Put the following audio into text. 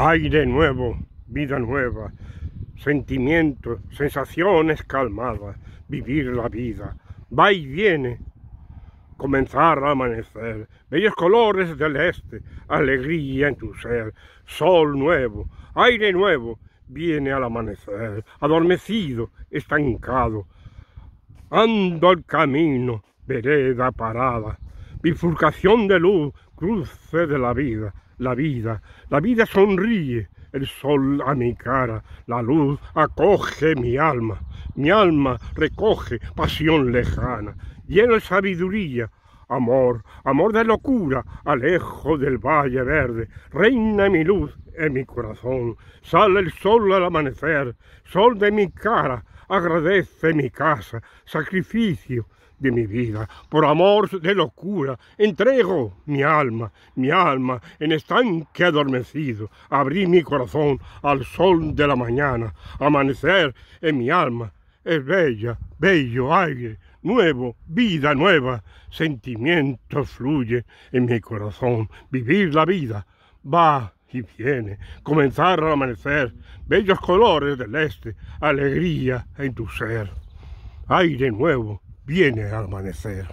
aire nuevo, vida nueva, sentimientos, sensaciones calmadas, vivir la vida, va y viene, comenzar a amanecer, bellos colores del este, alegría en tu ser, sol nuevo, aire nuevo, viene al amanecer, adormecido, estancado, ando al camino, vereda parada, bifurcación de luz, cruce de la vida, la vida. La vida sonríe, el sol a mi cara, la luz acoge mi alma. Mi alma recoge pasión lejana, llena de sabiduría, amor, amor de locura, alejo del valle verde, reina mi luz en mi corazón. Sale el sol al amanecer, sol de mi cara, agradece mi casa, sacrificio de mi vida. Por amor de locura, entrego mi alma, mi alma en estanque adormecido. Abrí mi corazón al sol de la mañana, amanecer en mi alma. Es bella, bello aire nuevo, vida nueva, sentimiento fluye en mi corazón. Vivir la vida va y viene, comenzar a amanecer, bellos colores del este, alegría en tu ser. de nuevo viene al amanecer.